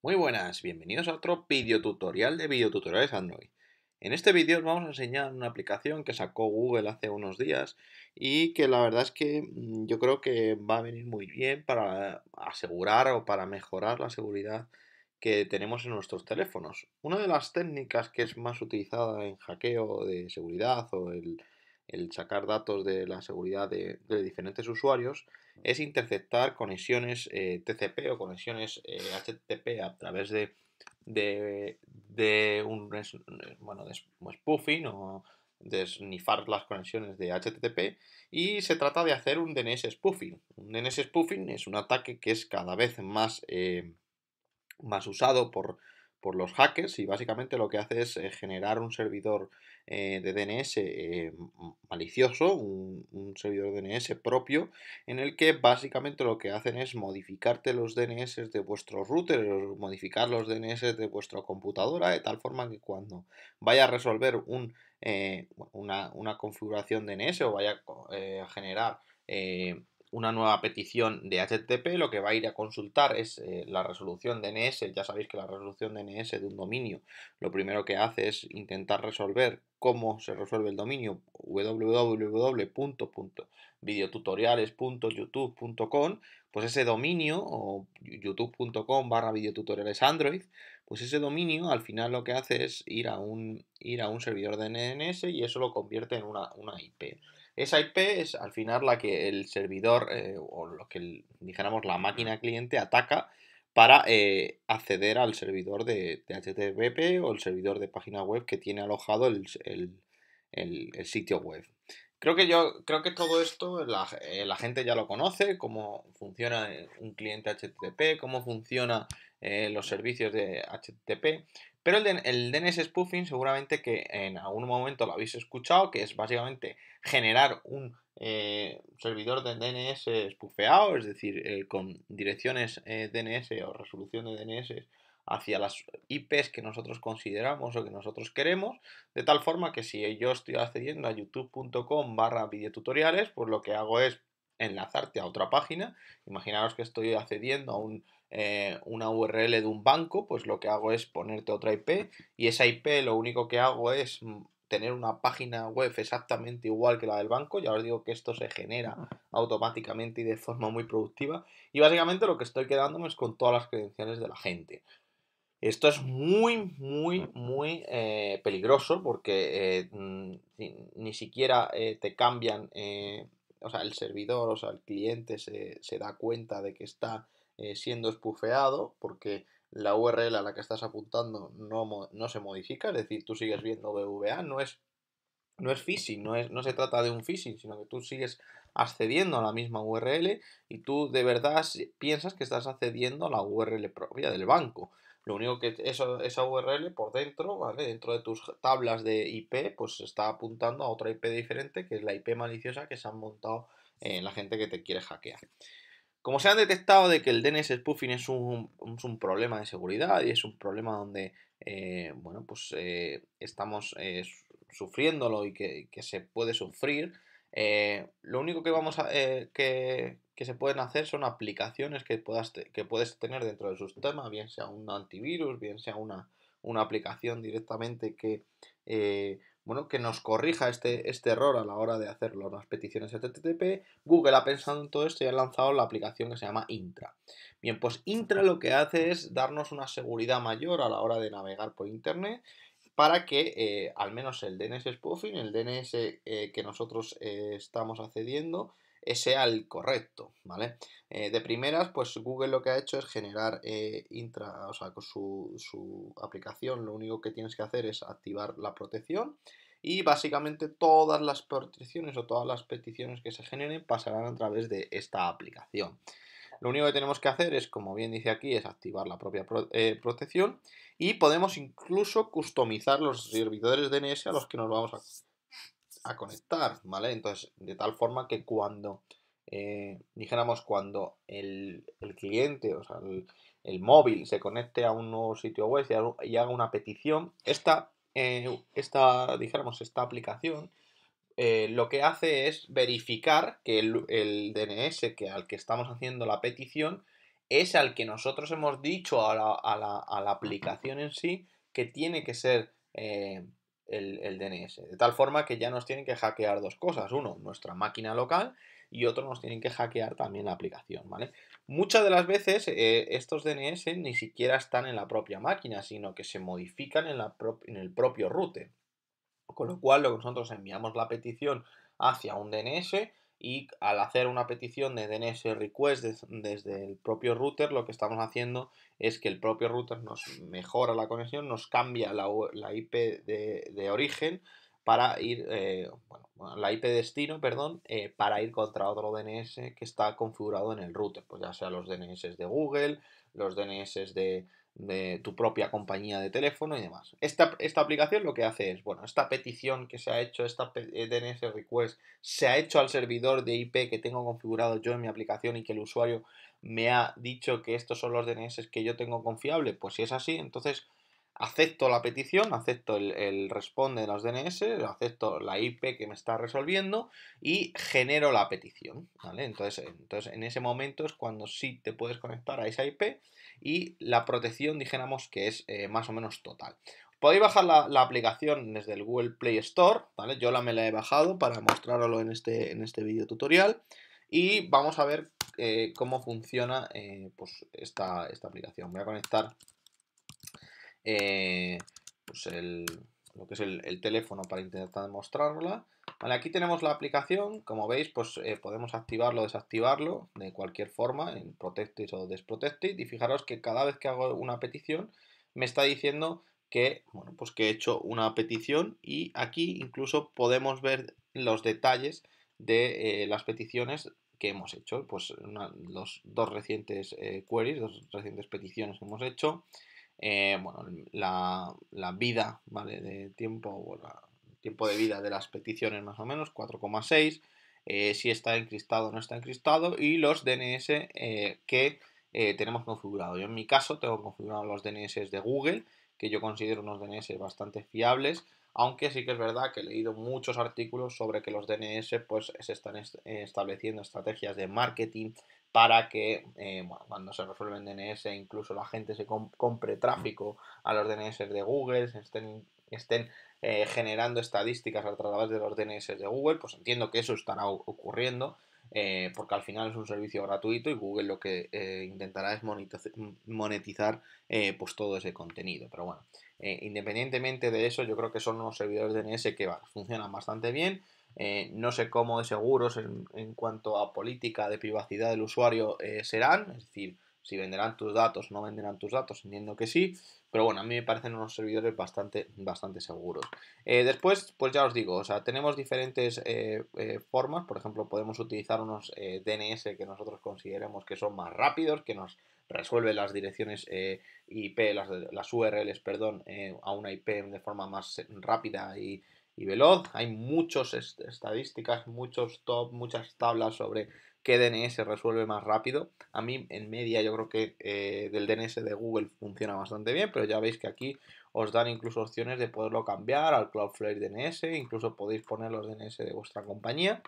Muy buenas, bienvenidos a otro video tutorial de videotutoriales Android. En este vídeo os vamos a enseñar una aplicación que sacó Google hace unos días y que la verdad es que mm, yo creo que va a venir muy bien para asegurar o para mejorar la seguridad que tenemos en nuestros teléfonos. Una de las técnicas que es más utilizada en hackeo de seguridad o el el sacar datos de la seguridad de, diferentes usuarios, es interceptar conexiones eh, TCP o conexiones HTTP eh, a través de, de, un bueno, pues, spoofing o desnifar las conexiones de HTTP y se trata de hacer un DNS spoofing. Un DNS spoofing es un ataque que es cada vez más, eh, más usado por por los hackers y básicamente lo que hace es eh, generar un servidor eh, de DNS eh, malicioso, un, servidor DNS propio, en el que básicamente lo que hacen es modificarte los DNS de vuestro router, modificar los DNS de vuestra computadora, de tal forma que cuando vaya a resolver un, una, una, configuración DNS o vaya a generar una nueva petición de HTTP, lo que va a ir a consultar es eh, la resolución DNS. Ya sabéis que la resolución DNS de un dominio lo primero que hace es intentar resolver cómo se resuelve el dominio www.videotutoriales.youtube.com, pues ese dominio o youtube.com barra videotutoriales Android, pues ese dominio al final lo que hace es ir a un, ir a un servidor de DNS y eso lo convierte en una, una IP. Esa IP es al final la que el servidor eh, o lo que dijéramos la máquina cliente ataca para eh, acceder al servidor de, HTTP o el servidor de página web que tiene alojado el, sitio web. Creo que yo creo que todo esto la, eh, gente ya lo conoce, cómo funciona un cliente HTTP, cómo funciona los servicios de HTTP, pero el, DNS spoofing seguramente que en algún momento lo habéis escuchado, que es básicamente generar un eh, servidor de DNS spoofeado, es decir, eh, con direcciones eh, DNS o resolución de DNS hacia las IPs que nosotros consideramos o que nosotros queremos, de tal forma que si yo estoy accediendo a youtube.com barra videotutoriales, pues lo que hago es enlazarte a otra página. Imaginaros que estoy accediendo a un eh, una URL de un banco, pues lo que hago es ponerte otra IP y esa IP lo único que hago es mm, tener una página web exactamente igual que la del banco. Ya os digo que esto se genera automáticamente y de forma muy productiva. Y básicamente lo que estoy quedándome es con todas las credenciales de la gente. Esto es muy, muy, muy eh, peligroso porque eh, mm, ni, siquiera te cambian, o sea, el servidor, o sea, el cliente se, se da cuenta de que está eh, siendo espufeado porque la URL a la que estás apuntando no, no se modifica, es decir, tú sigues viendo BVA, no es, no es phishing, no, es, no se trata de un phishing, sino que tú sigues accediendo a la misma URL y tú de verdad piensas que estás accediendo a la URL propia del banco. Lo único que eso, esa URL por dentro, ¿vale? Dentro de tus tablas de IP, pues está apuntando a otra IP diferente, que es la IP maliciosa que se han montado en eh, la gente que te quiere hackear. Como se ha detectado de que el DNS spoofing es un, problema de seguridad y es un problema donde, eh, bueno, pues eh, estamos eh, sufriéndolo y que, se puede sufrir, lo único que vamos a, que, se pueden hacer son aplicaciones que, puedas que puedes tener dentro de su sistema, bien sea un antivirus, bien sea una, una aplicación directamente que bueno, que nos corrija este, este, error a la hora de hacer las peticiones HTTP. Google ha pensado en todo esto y ha lanzado la aplicación que se llama Intra. Bien, pues Intra lo que hace es darnos una seguridad mayor a la hora de navegar por Internet para que eh, al menos el DNS spoofing, el DNS eh, que nosotros eh, estamos accediendo, sea el correcto, ¿vale? Eh, de primeras, pues Google lo que ha hecho es generar eh, intra, o sea, con su, aplicación lo único que tienes que hacer es activar la protección y básicamente todas las peticiones o todas las peticiones que se generen pasarán a través de esta aplicación. Lo único que tenemos que hacer es, como bien dice aquí, es activar la propia eh, protección y podemos incluso customizar los servidores DNS a los que nos vamos a a conectar, ¿vale? Entonces, de tal forma que cuando, eh, dijéramos, cuando el, cliente, o sea, el, móvil se conecte a un nuevo sitio web y, haga una petición, esta, eh, esta dijéramos, esta aplicación eh, lo que hace es verificar que el, DNS que, al que estamos haciendo la petición es al que nosotros hemos dicho a la, aplicación en sí que tiene que ser el, DNS. De tal forma que ya nos tienen que hackear dos cosas. Uno, nuestra máquina local y otro, nos tienen que hackear también la aplicación, ¿vale? Muchas de las veces eh, estos DNS ni siquiera están en la propia máquina, sino que se modifican en, la en el propio router. Con lo cual, lo que nosotros enviamos la petición hacia un DNS, y al hacer una petición de DNS request desde el propio router, lo que estamos haciendo es que el propio router nos mejora la conexión, nos cambia la, IP de, origen para ir, eh, bueno, la IP destino, perdón, eh, para ir contra otro DNS que está configurado en el router, pues ya sea los DNS de Google, los DNS de, de tu propia compañía de teléfono y demás. Esta, esta, aplicación lo que hace es, bueno, esta petición que se ha hecho, esta eh, DNS request, se ha hecho al servidor de IP que tengo configurado yo en mi aplicación y que el usuario me ha dicho que estos son los DNS que yo tengo confiable. Pues si es así, entonces acepto la petición, acepto el, responde de los DNS, acepto la IP que me está resolviendo y genero la petición, Entonces, entonces en ese momento es cuando sí te puedes conectar a esa IP y la protección, dijéramos, que es eh, más o menos total. Podéis bajar la, aplicación desde el Google Play Store, ¿vale? Yo la me la he bajado para mostrarlo en este, en este video tutorial y vamos a ver eh, cómo funciona eh, pues esta, esta aplicación. Voy a conectar eh, pues lo que es el, teléfono para intentar demostrarla. aquí tenemos la aplicación, como veis, pues eh, podemos activarlo o desactivarlo de cualquier forma, en Protected o Desprotected, y fijaros que cada vez que hago una petición me está diciendo que, bueno, pues que he hecho una petición y aquí incluso podemos ver los detalles de eh, las peticiones que hemos hecho, pues los dos recientes queries, dos recientes peticiones que hemos hecho, eh, bueno, la, vida, ¿vale? De tiempo, tiempo de vida de las peticiones más o menos, 4,6, eh, si está encristado o no está encristado, y los DNS eh, que tenemos configurado. Yo en mi caso tengo configurados los DNS de Google, que yo considero unos DNS bastante fiables, aunque sí que es verdad que he leído muchos artículos sobre que los DNS pues se están estableciendo estrategias de marketing para que eh, cuando se resuelven DNS incluso la gente se compre tráfico a los DNS de Google, estén, eh, generando estadísticas a través de los DNS de Google, pues entiendo que eso estará ocurriendo. Eh, porque al final es un servicio gratuito y Google lo que intentará es monetizar pues todo ese contenido. Pero bueno, independientemente de eso, yo creo que son unos servidores DNS que funcionan bastante bien eh, no sé cómo de seguros en, cuanto a política de privacidad del usuario eh, serán, es decir, si venderán tus datos, no venderán tus datos, entiendo que sí, pero bueno, a mí me parecen unos servidores bastante, bastante seguros. Eh, después, pues ya os digo, o sea, tenemos diferentes formas, por ejemplo, podemos utilizar unos DNS que nosotros consideremos que son más rápidos, que nos resuelven las direcciones IP, las, las URLs, perdón, a una IP de forma más rápida y y veloz. Hay muchas estadísticas, muchos top, muchas tablas sobre qué DNS resuelve más rápido. A mí en media yo creo que eh, del DNS de Google funciona bastante bien, pero ya veis que aquí os dan incluso opciones de poderlo cambiar al Cloudflare DNS, incluso podéis poner los DNS de vuestra compañía.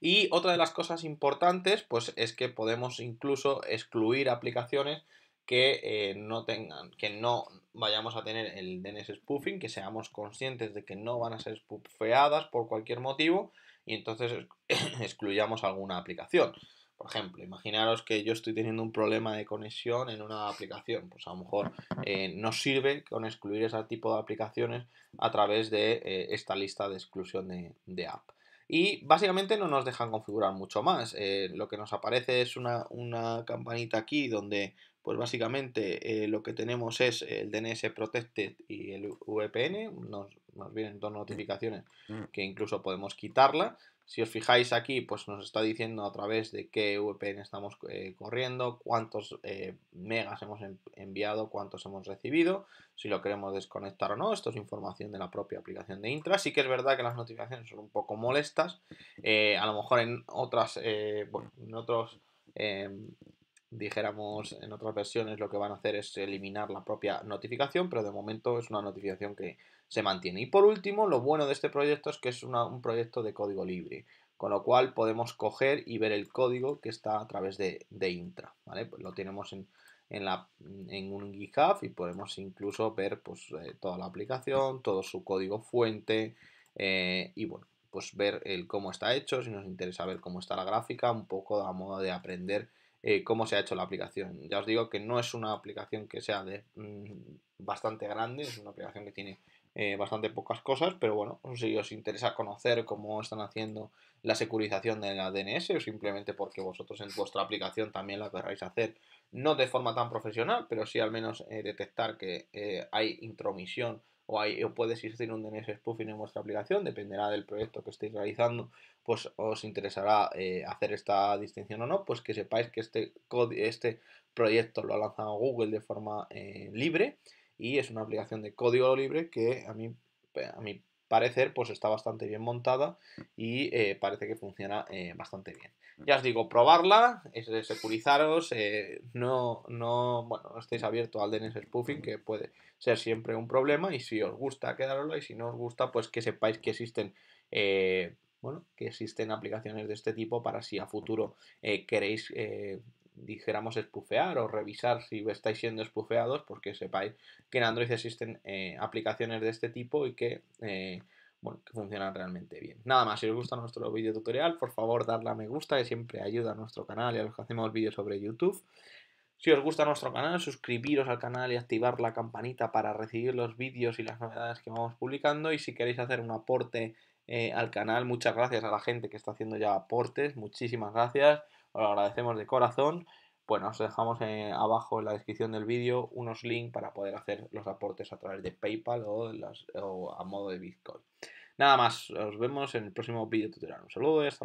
Y otra de las cosas importantes pues es que podemos incluso excluir aplicaciones que eh, no tengan, que no vayamos a tener el DNS spoofing, que seamos conscientes de que no van a ser spoofeadas por cualquier motivo y entonces excluyamos alguna aplicación. Por ejemplo, imaginaros que yo estoy teniendo un problema de conexión en una aplicación, pues a lo mejor nos eh, no sirve con excluir ese tipo de aplicaciones a través de eh, esta lista de exclusión de, app. Y básicamente no nos dejan configurar mucho más. lo que nos aparece es una, una, campanita aquí donde pues básicamente eh, lo que tenemos es el DNS Protected y el VPN, nos, vienen dos mm. notificaciones mm. que incluso podemos quitarla. Si os fijáis aquí, pues nos está diciendo a través de qué VPN estamos eh, corriendo, cuántos eh, megas hemos enviado, cuántos hemos recibido, si lo queremos desconectar o no. Esto es información de la propia aplicación de Intra. Sí que es verdad que las notificaciones son un poco molestas. a lo mejor en otras, en otros em, dijéramos en otras versiones lo que van a hacer es eliminar la propia notificación, pero de momento es una notificación que se mantiene. Y por último, lo bueno de este proyecto es que es un proyecto de código libre, con lo cual podemos coger y ver el código que está a través de, Intra. ¿vale? Pues lo tenemos en, en, un GitHub y podemos incluso ver pues, eh, toda la aplicación, todo su código fuente eh, y bueno, pues ver el cómo está hecho, si nos interesa ver cómo está la gráfica, un poco a modo de aprender eh, cómo se ha hecho la aplicación. Ya os digo que no es una aplicación que sea de mm, bastante grande, es una aplicación que tiene eh, bastante pocas cosas, pero bueno, si os interesa conocer cómo están haciendo la securización de la DNS o simplemente porque vosotros en vuestra aplicación también la querráis hacer, no de forma tan profesional, pero sí al menos eh, detectar que hay intromisión o, hay, o puede existir un DNS spoofing en vuestra aplicación, dependerá del proyecto que estéis realizando, pues os interesará eh, hacer esta distinción o no, pues que sepáis que este, este proyecto lo ha lanzado Google de forma eh, libre y es una aplicación de código libre que a mí, a mí parecer, pues está bastante bien montada y eh, parece que funciona eh, bastante bien. Ya os digo, probarla, es securizaros, eh, no, no, estéis abiertos al DNS spoofing, que puede ser siempre un problema, y si os gusta, quedarosla, y si no os gusta, pues que sepáis que existen bueno, que existen aplicaciones de este tipo para si a futuro queréis dijéramos, espufear o revisar si estáis siendo espufeados, porque sepáis que en Android existen eh, aplicaciones de este tipo y que, eh, bueno, funcionan realmente bien. Nada más, si os gusta nuestro vídeo tutorial, por favor, darle a me gusta, que siempre ayuda a nuestro canal y a los que hacemos vídeos sobre YouTube. Si os gusta nuestro canal, suscribiros al canal y activar la campanita para recibir los vídeos y las novedades que vamos publicando. Y si queréis hacer un aporte eh, al canal, muchas gracias a la gente que está haciendo ya aportes, muchísimas gracias os lo agradecemos de corazón. Bueno, os dejamos eh, abajo en la descripción del vídeo unos links para poder hacer los aportes a través de PayPal o, a modo de Bitcoin. Nada más, nos vemos en el próximo vídeo tutorial. Un saludo y hasta luego.